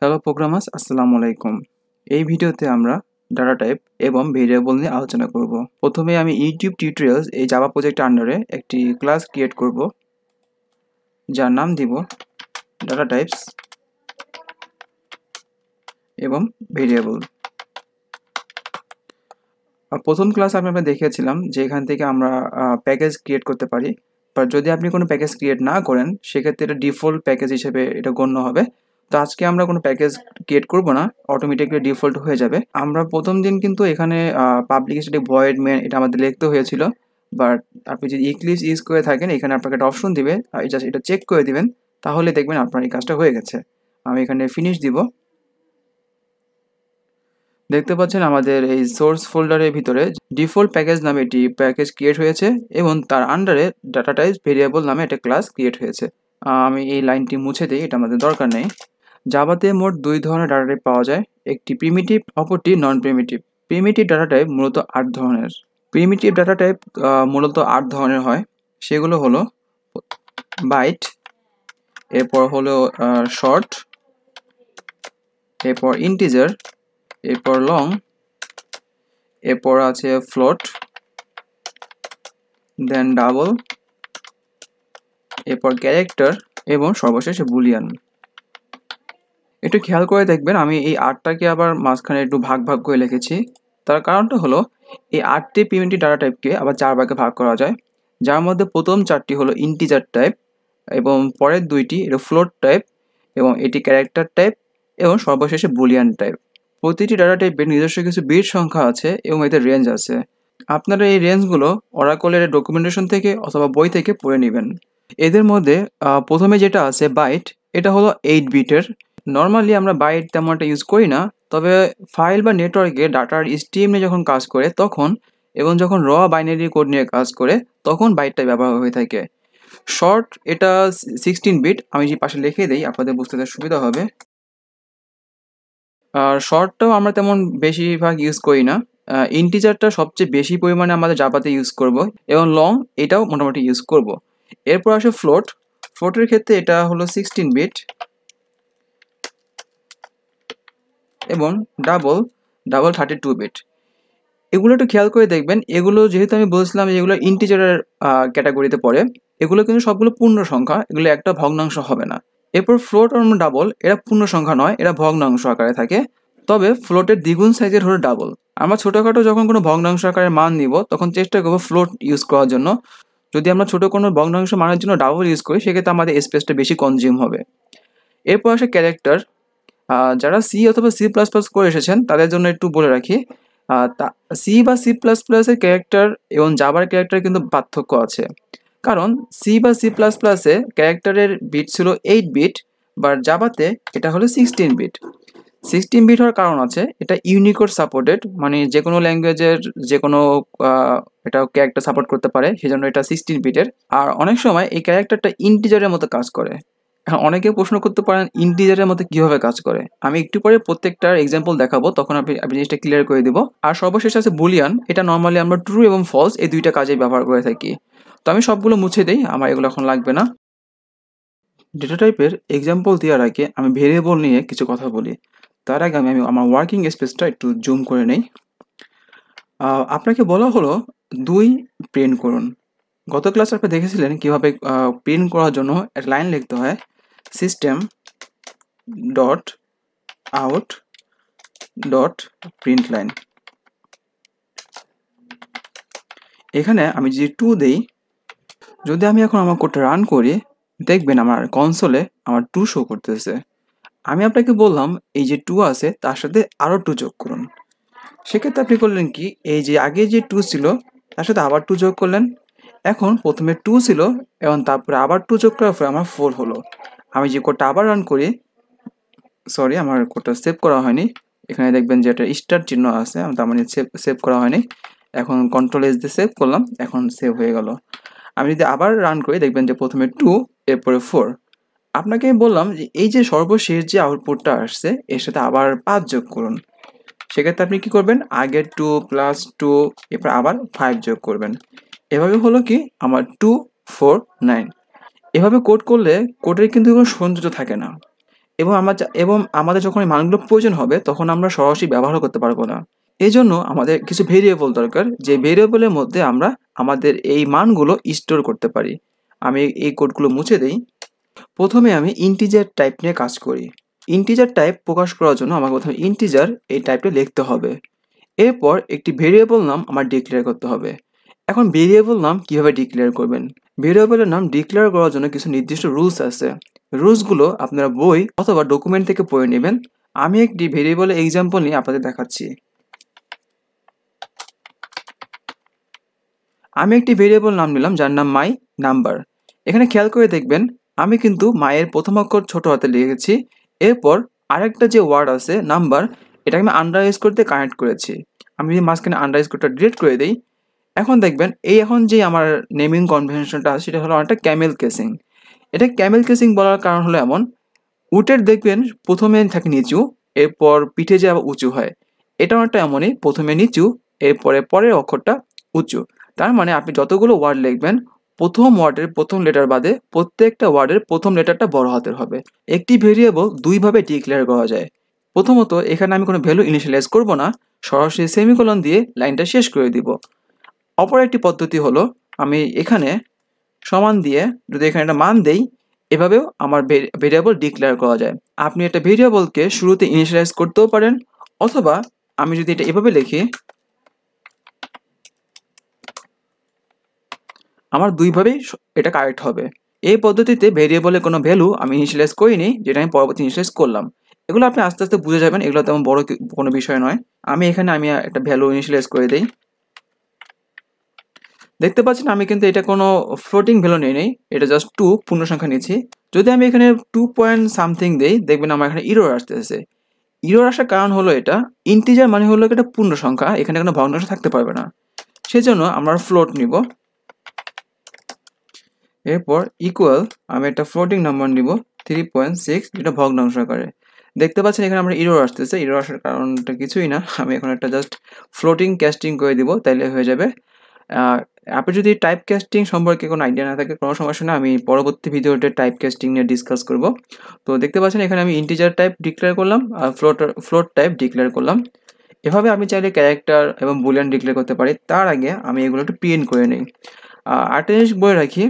Hello programmers আসসালামু আলাইকুম এই ভিডিওতে আমরা ডাটা টাইপ এবং ভেরিয়েবল নিয়ে আলোচনা করব প্রথমে আমি ইউটিউব টিউটোরিয়ালস এই জাভা প্রজেক্ট আন্ডারে একটি ক্লাস ক্রিয়েট করব যার নাম দিব ডাটা টাইপস এবং ভেরিয়েবল প্রথম ক্লাস আমি আমরা দেখিয়েছিলাম যে এখান থেকে আমরা প্যাকেজ ক্রিয়েট করতে পারি বা যদি আপনি কোনো প্যাকেজ ক্রিয়েট না করেন সেক্ষেত্রে এটা ডিফল্ট প্যাকেজ হিসেবে এটা গণ্য হবে তো আজকে আমরা কোনো প্যাকেজ ক্রিয়েট করব না অটোমেটিকলি ডিফল্ট হয়ে যাবে আমরা প্রথম দিন কিন্তু এখানে পাবলিক স্ট্যাটিক ভয়েড মেন এটা আমাদের লিখতে হয়েছিল বাট আপনি যদি ইংলিশ ইউজ করে থাকেন এখানে আপনাকে একটা অপশন দিবে জাস্ট এটা চেক করে দিবেন তাহলে দেখবেন আপনার এই কাজটা হয়ে গেছে আমি এখানে ফিনিশ দিব দেখতে পাচ্ছেন আমাদের এই সোর্স ফোল্ডারের ভিতরে ডিফল্ট প্যাকেজ নামে একটি প্যাকেজ ক্রিয়েট হয়েছে এবং তার আন্ডারে ডাটা টাইপ ভেরিয়েবল নামে একটা ক্লাস ক্রিয়েট হয়েছে আমি এই লাইনটি মুছে দিই এটা আমাদের দরকার নেই জাবাতে মোট দুই ধরনের ডাটা টাইপ পাওয়া যায় একটি প্রিমিটিভ অপরটি non primitive primitive data type মূলত আট ধরনের প্রিমিটিভ ডাটা টাইপ মূলত আট ধরনের হয় সেগুলো হলো বাইট এরপর হলো শর্ট এরপর ইন্টিজার এরপর লং এরপর আছে ফ্লোট দেন ডাবল এরপর ক্যারেক্টার এবং সর্বশেষ বুলিয়ান একটু খেয়াল করে দেখবেন আমি এই আটটাকে আবার মাঝখানে একটু ভাগ ভাগ করে লিখেছি তার কারণটা হলো এই আটটি পিএমটি ডাটা টাইপকে আবার চার ভাগে ভাগ করা যায় যার মধ্যে প্রথম চারটি হলো ইন্টিজার টাইপ এবং পরের দুইটি এটা ফ্লোট টাইপ এবং এটি ক্যারেক্টার টাইপ এবং সর্বশেষে বুলিয়ান টাইপ প্রতিটি ডাটা টাইপের নিজস্ব কিছু বিট সংখ্যা আছে এবং এতে রেঞ্জ আছে আপনারা এই রেঞ্জগুলো অরাকলের ডকুমেন্টেশন থেকে অথবা বই থেকে পড়ে নেবেন এদের মধ্যে প্রথমে যেটা আছে বাইট এটা হলো এইট বিটের নর্মালি আমরা বাইট তেমন একটা ইউজ করি না তবে ফাইল বা নেটওয়ার্কে ডাটার স্টিম নিয়ে যখন কাজ করে তখন এবং যখন র বাইনারি কোড নিয়ে কাজ করে তখন বাইটটা ব্যবহার হয়ে থাকে শর্ট এটা সিক্সটিন বিট আমি যে পাশে লিখে দিই আপনাদের বুঝতে সুবিধা হবে আর শর্টটাও আমরা তেমন বেশিরভাগ ইউজ করি না ইন্টিজারটা সবচেয়ে বেশি পরিমাণে আমাদের জাপাতে ইউজ করব এবং লং এটাও মোটামুটি ইউজ করব এরপর আসে ফ্লোট ফ্লোটের ক্ষেত্রে এটা হলো সিক্সটিন বিট এবং double double thirty two bit এগুলো একটু খেয়াল করে দেখবেন এগুলো যেহেতু আমি বলছিলাম যে এগুলো ইন্টিজারের ক্যাটাগরিতে পড়ে এগুলো কিন্তু সবগুলো পূর্ণ সংখ্যা এগুলো একটা ভগ্নাংশ হবে না এরপর ফ্লোট এবং ডাবল এরা পূর্ণ সংখ্যা নয় এরা ভগ্নাংশ আকারে থাকে তবে ফ্লোটের দ্বিগুণ সাইজের হলো ডাবল আমরা ছোটোখাটো যখন কোনো ভগ্নাংশ আকারে মান নিব তখন চেষ্টা করবো ফ্লোট ইউজ করার জন্য যদি আমরা ছোটো কোনো ভগ্নাংশ মানের জন্য ডাবল ইউজ করি সেক্ষেত্রে আমাদের স্পেসটা বেশি কনজিউম হবে এরপর আসে ক্যারেক্টার যারা সি অথবা সি প্লাস প্লাস করে এসেছেন তাদের জন্য একটু বলে রাখি সি বা সি প্লাস প্লাসের ক্যারেক্টার এবং জাবার ক্যারেক্টার কিন্তু পার্থক্য আছে কারণ সি বা সি প্লাস প্লাসে ক্যারেক্টারের বিট ছিল এইট বিট বা জাবাতে এটা হলো সিক্সটিন বিট সিক্সটিন বিট হওয়ার কারণ আছে এটা ইউনিকোড সাপোর্টেড মানে যে কোনো ল্যাঙ্গুয়েজের যে কোনো এটা ক্যারেক্টার সাপোর্ট করতে পারে সেজন্য এটা সিক্সটিন বিটের আর অনেক সময় এই ক্যারেক্টারটা ইন্টিজারের মতো কাজ করে হ্যাঁ অনেকে প্রশ্ন করতে পারেন ইন্টিজারের মধ্যে কিভাবে কাজ করে আমি একটু পরে প্রত্যেকটার এক্সাম্পল দেখাবো তখন আপনি আপনি জিনিসটা ক্লিয়ার করে দেবো আর সর্বশেষ আছে বুলিয়ান এটা নর্মালি আমরা ট্রু এবং ফলস এই দুইটা কাজে ব্যবহার করে থাকি তো আমি সবগুলো মুছে দিই আমার এগুলো এখন লাগবে না ডেটা টাইপের এক্সাম্পল দেওয়ার আগে আমি ভেরিয়েবল নিয়ে কিছু কথা বলি তার আগে আমি আমার ওয়ার্কিং স্পেসটা একটু জুম করে নেই আপনাকে বলা হলো দুই প্রিন্ট করুন গত ক্লাসে আপনি দেখেছিলেন কীভাবে প্রিন্ট করার জন্য একটা লাইন লিখতে হয় system dot out dot line এখানে আমি যদি টু দেই যদি আমি এখন আমার কোডটা রান করি দেখবেন আমার কনসোলে আমার টু শো করতেছে আমি আপনাকে বললাম এই যে টু আছে তার সাথে আরও টু যোগ করুন সেক্ষেত্রে আপনি করলেন কি এই যে আগে যে টু ছিল তার সাথে আবার টু যোগ করলেন এখন প্রথমে টু ছিল এবং তারপরে আবার টু যোগ করার পরে আমার ফোর হলো আমি যে কোডটা আবার রান করি সরি আমার কোডটা সেভ করা হয়নি এখানে দেখবেন যে একটা স্টার চিহ্ন আছে তার মানে সেভ সেভ করা হয়নি এখন কন্ট্রোল এস দিয়ে সেভ করলাম এখন সেভ হয়ে গেল আমি যদি আবার রান করি দেখবেন যে প্রথমে টু এরপরে ফোর আপনাকে আমি বললাম যে এই যে সর্বশেষ যে আউটপুটটা আসছে এর সাথে আবার পাঁচ যোগ করুন সেক্ষেত্রে আপনি কি করবেন আগের টু প্লাস টু এরপর আবার ফাইভ যোগ করবেন এভাবে হলো কি আমার টু ফোর নাইন এভাবে কোড করলে কোডের কিন্তু কোনো সৌন্দর্য থাকে না এবং আমার এবং আমাদের যখন এই মানগুলো প্রয়োজন হবে তখন আমরা সরাসরি ব্যবহার করতে পারবো না এই জন্য আমাদের কিছু ভেরিয়েবল দরকার যে ভেরিয়েবলের মধ্যে আমরা আমাদের এই মানগুলো স্টোর করতে পারি আমি এই কোডগুলো মুছে দেই প্রথমে আমি ইন্টিজার টাইপ নিয়ে কাজ করি ইন্টিজার টাইপ প্রকাশ করার জন্য আমাকে প্রথমে ইন্টিজার এই টাইপটা লিখতে হবে এরপর একটি ভেরিয়েবল নাম আমার ডিক্লেয়ার করতে হবে এখন ভেরিয়েবল নাম কিভাবে ডিক্লেয়ার করবেন ভেরিয়েবলের নাম ডিক্লেয়ার করার জন্য কিছু নির্দিষ্ট রুলস আছে রুলসগুলো আপনারা বই অথবা ডকুমেন্ট থেকে পড়ে নেবেন আমি একটি ভেরিয়েবলের এক্সাম্পল নিয়ে আপনাদের দেখাচ্ছি আমি একটি ভেরিয়েবল নাম নিলাম যার নাম মাই নাম্বার এখানে খেয়াল করে দেখবেন আমি কিন্তু মায়ের প্রথম অক্ষর ছোট হাতে লিখেছি এরপর আরেকটা যে ওয়ার্ড আছে নাম্বার এটাকে আমি আন্ডারাইজ করতে কানেক্ট করেছি আমি যদি মাঝখানে আন্ডারাইজ করতে ডিলিট করে দিই এখন দেখবেন এই এখন যে আমার নেমিং কনভেনশনটা আছে সেটা হলো অনেকটা ক্যামেল কেসিং এটা ক্যামেল কেসিং বলার কারণ হলো এমন উটের দেখবেন প্রথমে থাকে নিচু এরপর পিঠে যে উঁচু হয় এটা অনেকটা এমনই প্রথমে নিচু এরপরে পরের অক্ষরটা উঁচু তার মানে আপনি যতগুলো ওয়ার্ড লিখবেন প্রথম ওয়ার্ডের প্রথম লেটার বাদে প্রত্যেকটা ওয়ার্ডের প্রথম লেটারটা বড় হাতের হবে একটি ভেরিয়েবল দুইভাবে ডিক্লেয়ার করা যায় প্রথমত এখানে আমি কোনো ভ্যালু ইনিশিয়ালাইজ করব না সরাসরি সেমিকোলন দিয়ে লাইনটা শেষ করে দিব অপর একটি পদ্ধতি হলো আমি এখানে সমান দিয়ে যদি এখানে একটা মান দেই এভাবেও আমার ভেরিয়েবল ডিক্লেয়ার করা যায় আপনি একটা ভেরিয়েবলকে শুরুতে ইনিশিয়ালাইজ করতেও পারেন অথবা আমি যদি এটা এভাবে লিখি আমার দুইভাবেই এটা কারেক্ট হবে এই পদ্ধতিতে ভেরিয়েবলের কোনো ভ্যালু আমি ইনিশিয়ালাইজ করিনি যেটা আমি পরবর্তী ইনিশিয়ালাইজ করলাম এগুলো আপনি আস্তে আস্তে বুঝে যাবেন এগুলো তেমন বড় কোনো বিষয় নয় আমি এখানে আমি একটা ভ্যালু ইনিশিয়ালাইজ করে দিই দেখতে পাচ্ছেন আমি কিন্তু এটা কোনো ফ্লোটিং ভ্যালু নিয়ে নেই এটা জাস্ট টু পূর্ণ সংখ্যা নিয়েছি যদি আমি এখানে টু পয়েন্ট সামথিং দিই দেখবেন আমার এখানে ইরোর আসতেছে ইরোর আসার কারণ হলো এটা ইন্টিজার মানে হলো এটা পূর্ণ সংখ্যা এখানে কোনো ভগ্নাংশ থাকতে পারবে না সেজন্য আমরা ফ্লোট নিব এরপর ইকুয়াল আমি একটা ফ্লোটিং নাম্বার নিব থ্রি পয়েন্ট সিক্স যেটা ভগ্নাংশ করে দেখতে পাচ্ছেন এখানে আমরা ইরোর আসতেছে ইরোর আসার কারণটা কিছুই না আমি এখন একটা জাস্ট ফ্লোটিং ক্যাস্টিং করে দিব তাইলে হয়ে যাবে আপনি যদি টাইপ ক্যাস্টিং সম্পর্কে কোনো আইডিয়া না থাকে কোনো সমস্যা না আমি পরবর্তী ভিডিওতে টাইপ ক্যাস্টিং নিয়ে ডিসকাস করব তো দেখতে পাচ্ছেন এখানে আমি ইন্টিজার টাইপ ডিক্লেয়ার করলাম আর ফ্লোট ফ্লোট টাইপ ডিক্লেয়ার করলাম এভাবে আমি চাইলে ক্যারেক্টার এবং বুলিয়ান ডিক্লেয়ার করতে পারি তার আগে আমি এগুলো একটু প্রিন্ট করে নিই আরেকটা জিনিস বলে রাখি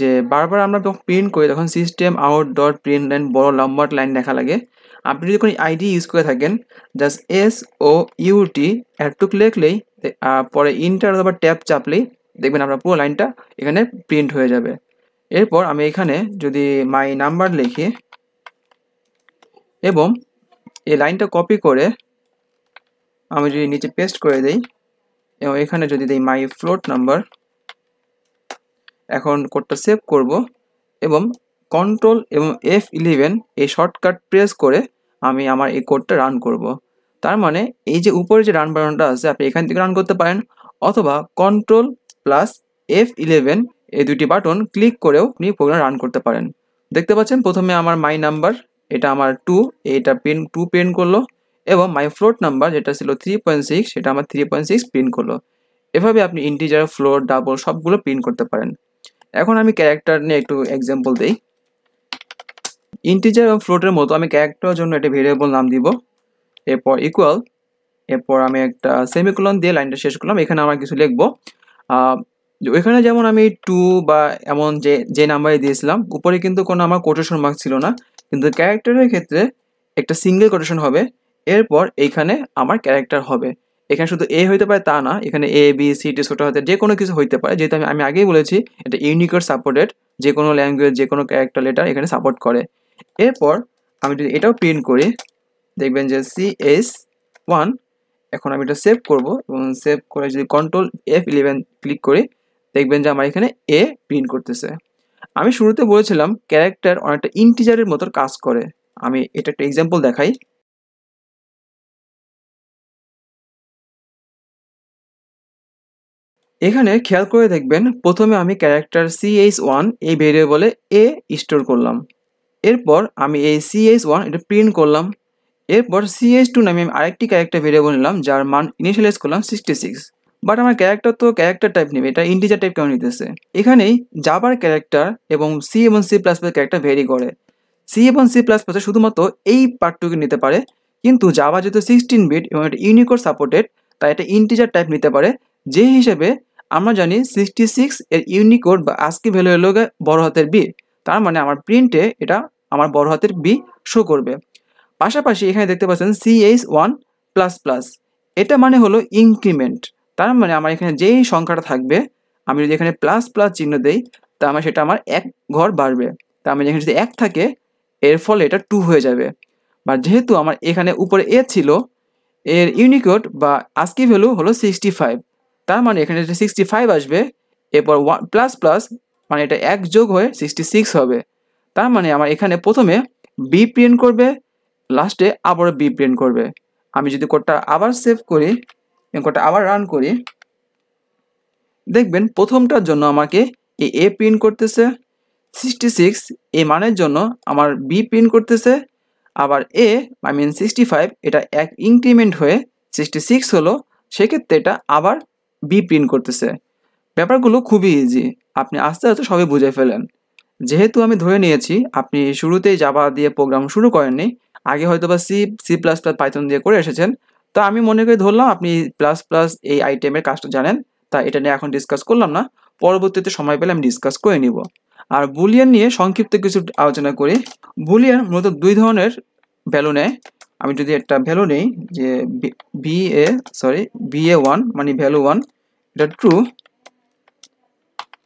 যে বারবার আমরা যখন প্রিন্ট করি তখন system out dot print line বড় লম্বা লাইন লেখা লাগে আপনি যদি কোনো আইডি ইউজ করে থাকেন জাস্ট এস ও ইউটি অ্যাটটুক লেখলেই পরে ইন্টার অথবা ট্যাব চাপলেই দেখবেন আপনার পুরো লাইনটা এখানে প্রিন্ট হয়ে যাবে এরপর আমি এখানে যদি মাই নাম্বার লিখি এবং এই লাইনটা কপি করে আমি যদি নিচে পেস্ট করে দেই এবং এখানে যদি দিই মাই ফ্লোট নাম্বার এখন কোডটা সেভ করব এবং কন্ট্রোল এবং এফ ইলেভেন এই শর্টকাট প্রেস করে আমি আমার এই কোডটা রান করব। তার মানে এই যে উপরে যে রান বাটনটা আছে আপনি এখান থেকে রান করতে পারেন অথবা কন্ট্রোল প্লাস এফ ইলেভেন এই দুটি বাটন ক্লিক করেও আপনি প্রোগ্রাম রান করতে পারেন দেখতে পাচ্ছেন প্রথমে আমার মাই নাম্বার এটা আমার টু এটা প্রিন্ট টু প্রিন্ট করলো এবং মাই ফ্লোট নাম্বার যেটা ছিল থ্রি পয়েন্ট সিক্স সেটা আমার থ্রি পয়েন্ট সিক্স প্রিন্ট করলো এভাবে আপনি ইন্টিজার ফ্লোর ডাবল সবগুলো প্রিন্ট করতে পারেন এখন আমি ক্যারেক্টার নিয়ে একটু এক্সাম্পল দিই ইন্টিজার এবং ফ্লোটের মতো আমি ক্যারেক্টার জন্য একটা ভেরিয়েবল নাম দিব এরপর ইকুয়াল এরপর আমি একটা সেমিকুলন দিয়ে লাইনটা শেষ করলাম এখানে আমার কিছু লিখবো ওইখানে যেমন আমি টু বা এমন যে যে নাম্বারে দিয়েছিলাম উপরে কিন্তু কোনো আমার কোটেশন মার্ক ছিল না কিন্তু ক্যারেক্টারের ক্ষেত্রে একটা সিঙ্গেল কোটেশন হবে এরপর এইখানে আমার ক্যারেক্টার হবে এখানে শুধু এ হইতে পারে তা না এখানে এ বি সি টি ছোটো হাতে যে কোনো কিছু হইতে পারে যেহেতু আমি আমি আগেই বলেছি এটা ইউনিকোড সাপোর্টেড যে কোনো ল্যাঙ্গুয়েজ যে কোনো ক্যারেক্টার লেটার এখানে সাপোর্ট করে এরপর আমি যদি এটাও প্রিন্ট করি দেখবেন যে সি এস ওয়ান এখন আমি এটা সেভ করবো এবং সেভ করে যদি কন্ট্রোল এফ ইলেভেন ক্লিক করি দেখবেন যে আমার এখানে এ প্রিন্ট করতেছে আমি শুরুতে বলেছিলাম ক্যারেক্টার অনেকটা ইন্টিজারের মতো কাজ করে আমি এটা একটা এক্সাম্পল দেখাই এখানে খেয়াল করে দেখবেন প্রথমে আমি ক্যারেক্টার সিএইচ ওয়ান এই ভেরিয়েবলে এ স্টোর করলাম এরপর আমি এই এইচ ওয়ান এটা প্রিন্ট করলাম এরপর সিএস টু নামে আমি আরেকটি ক্যারেক্টার ভেরিয়েবল নিলাম যার মান ইনিশিয়ালাইজ করলাম সিক্সটি সিক্স বাট আমার ক্যারেক্টার তো ক্যারেক্টার টাইপ নেবে এটা ইন্টিজার টাইপ কেমন নিতেছে এখানেই জাবার ক্যারেক্টার এবং সি এবং সি প্লাস প্লাস ক্যারেক্টার ভেরি করে সি এবং সি প্লাস প্লাসে শুধুমাত্র এই পার্টটুকু নিতে পারে কিন্তু জাবা যেহেতু সিক্সটিন বিট এবং এটা ইউনিকোড সাপোর্টেড তাই এটা ইন্টিজার টাইপ নিতে পারে যে হিসেবে আমরা জানি সিক্সটি সিক্স এর ইউনিকোড বা আজকে ভ্যালু হলো বড় হাতের বি তার মানে আমার প্রিন্টে এটা আমার বড় হাতের বি শো করবে পাশাপাশি এখানে দেখতে পাচ্ছেন C H one plus plus এটা মানে হলো ইনক্রিমেন্ট তার মানে আমার এখানে যেই সংখ্যাটা থাকবে আমি যদি এখানে প্লাস প্লাস চিহ্ন দেই তা আমার মানে সেটা আমার এক ঘর বাড়বে তা আমি মানে এখানে যদি এক থাকে এর ফলে এটা টু হয়ে যাবে বা যেহেতু আমার এখানে উপরে এ ছিল এর ইউনিকোড বা আজকি ভ্যালু হলো সিক্সটি ফাইভ তার মানে এখানে যদি সিক্সটি ফাইভ আসবে এরপর ওয়ান প্লাস প্লাস মানে এটা এক যোগ হয়ে সিক্সটি সিক্স হবে তার মানে আমার এখানে প্রথমে বি প্রিন্ট করবে লাস্টে আবারও বি প্রিন্ট করবে আমি যদি কোডটা আবার সেভ করি কোডটা আবার রান করি দেখবেন প্রথমটার জন্য আমাকে এ এ প্রিন্ট করতেছে সিক্সটি সিক্স এ মানের জন্য আমার বি প্রিন্ট করতেছে আবার A I mean sixty five এটা এক ইনক্রিমেন্ট হয়ে সিক্সটি সিক্স হলো সেক্ষেত্রে এটা আবার বি প্রিন্ট করতেছে ব্যাপারগুলো খুবই ইজি আপনি আস্তে আস্তে সবই বুঝে ফেলেন যেহেতু আমি ধরে নিয়েছি আপনি শুরুতেই যাবা দিয়ে প্রোগ্রাম শুরু করেননি আগে হয়তো বা C C plus plus Python দিয়ে করে এসেছেন তো আমি মনে করে ধরলাম আপনি প্লাস প্লাস এই আইটেমের কাজটা জানেন তা এটা নিয়ে এখন ডিসকাস করলাম না পরবর্তীতে সময় পেলে আমি ডিসকাস করে নিব আর বুলিয়ান নিয়ে সংক্ষিপ্ত কিছু আলোচনা করি বুলিয়ান মূলত দুই ধরনের ভ্যালু নেয় আমি যদি একটা ভ্যালু নেই যে B A sorry B A one মানে ভ্যালু ওয়ান এটা ট্রু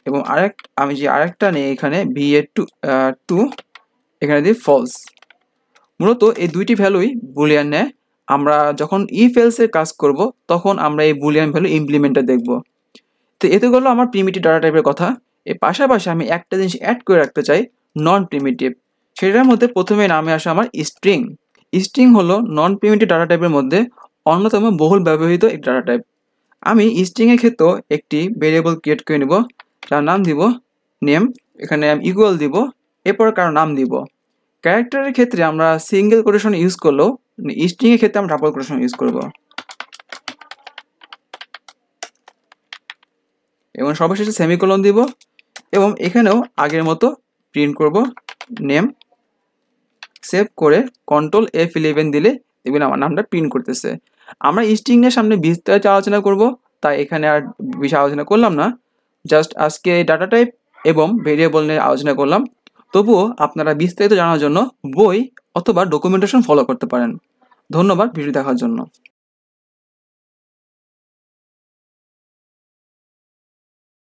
এবং আরেক আমি যে আরেকটা নেই এখানে বি এ টু টু এখানে দিই ফলস মূলত এই দুইটি ভ্যালুই বুলিয়ান নেয় আমরা যখন ইফেলসের কাজ করব তখন আমরা এই বুলিয়ান ভ্যালু ইমপ্লিমেন্টটা দেখব তো এতে গেলো আমার প্রিমিটিভ ডাটা টাইপের কথা এর পাশাপাশি আমি একটা জিনিস অ্যাড করে রাখতে চাই নন প্রিমিটিভ সেটার মধ্যে প্রথমে নামে আসে আমার স্ট্রিং স্ট্রিং হলো নন প্রিমিটিভ ডাটা টাইপের মধ্যে অন্যতম বহুল ব্যবহৃত এই ডাটা টাইপ আমি স্ট্রিংয়ের ক্ষেত্রে একটি ভেরিয়েবল ক্রিয়েট করে নেব যার নাম দিব নেম এখানে আমি ইকুয়াল দিব এরপর কারো নাম দিব ক্যারেক্টারের ক্ষেত্রে আমরা সিঙ্গেল কোটেশন ইউজ করলেও মানে এর ক্ষেত্রে আমরা ডাবল কোটেশন ইউজ করব এবং সর্বশেষে সেমিকোলন দিব এবং এখানেও আগের মতো প্রিন্ট করব নেম সেভ করে কন্ট্রোল এফ ইলেভেন দিলে দেখবেন আমার নামটা প্রিন্ট করতেছে আমরা এর সামনে বিস্তারিত আলোচনা করব তাই এখানে আর বিষয় আলোচনা করলাম না জাস্ট আজকে ডাটা টাইপ এবং ভেরিয়েবল নিয়ে আলোচনা করলাম তবুও আপনারা বিস্তারিত জানার জন্য বই অথবা ডকুমেন্টেশন ফলো করতে পারেন ধন্যবাদ ভিডিও দেখার জন্য